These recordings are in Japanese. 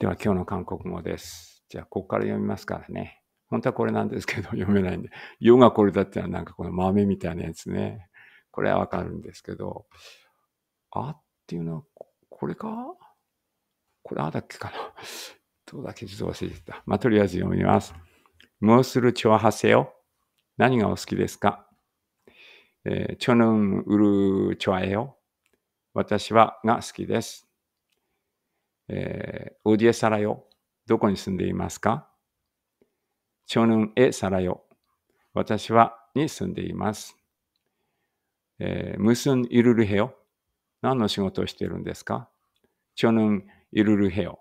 では今日の韓国語です。じゃあ、ここから読みますからね。本当はこれなんですけど、読めないんで。世がこれだってのはなんかこの豆みたいなやつね。これはわかるんですけど、あっていうのは、これかこれあだっけかなどうだっけちょっと忘れてた。まあ、とりあえず読みます。もうするアハせよ。何がお好きですかえー、ンウルチ좋アエヨ。私はが好きです。えお어디에살아요どこに住んでいますか저는에살아요私はに住んでいます。えー、무슨일을해요何の仕事をしているんですか저는일을해요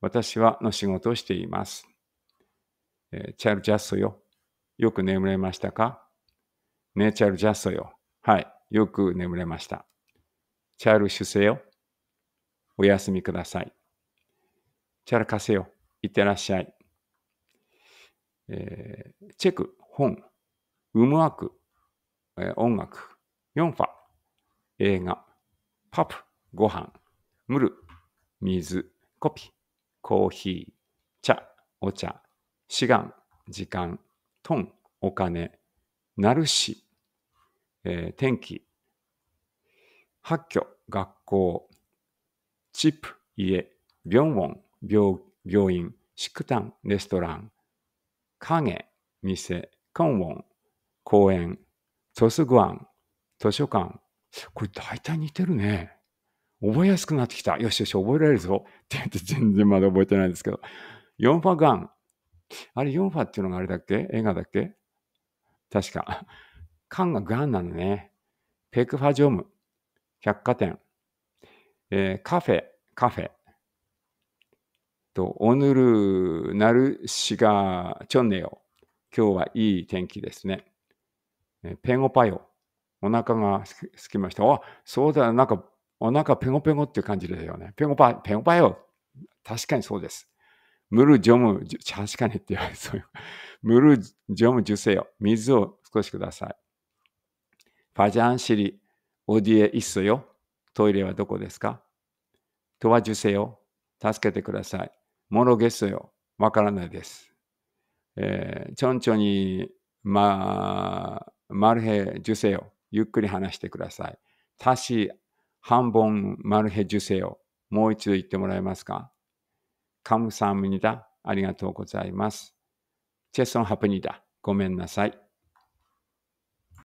私はの仕事をしています。えチャルジャソよ。よく眠れましたかね、チャルジャソよ。はい。よく眠れました。チャルシュセよ。お休みください。チャラカセよ。いってらっしゃい。えー、チェク、本、ウムワーク、えー、音楽、ヨンファ、映画、パプ、ご飯、ムル、水、コピ、コーヒー、茶、お茶、志願、時間、トン、お金、なるし、えー、天気、発居、学校、チップ、家、ビョンウォン、病病院、宿ン、レストラン、影、店、カンウォン、公園、トスグアン、図書館。これ大体似てるね。覚えやすくなってきた。よしよし、覚えられるぞ。って言って全然まだ覚えてないんですけど。ヨンファガン。あれ、ヨンファっていうのがあれだっけ映画だっけ確か。カ ンがガンなのね。ペクファジョム。百貨店。えー、カフェ、カフェ。と、おぬるなるしがちょんねよ。今日はいい天気ですね。えペンゴパヨ。お腹がすきました。あ、そうだ、なんか、お腹ペゴペゴっていう感じですよね。ペゴパ、ペゴパヨ。確かにそうです。ムルジョム、確かにって言われ そう。ムルジョムジュセよ。水を少しください。ファジャンシリ、オディエイッソよ。トイレはどこですかとは受せよ。助けてください。モロゲスよ。わからないです。えー、ちょんちょに、まあ、マルヘ受せよ。ゆっくり話してください。たし、半本マルヘ受せよ。もう一度言ってもらえますかカムサムニダ。ありがとうございます。チェソンハプニダ。ごめんなさい。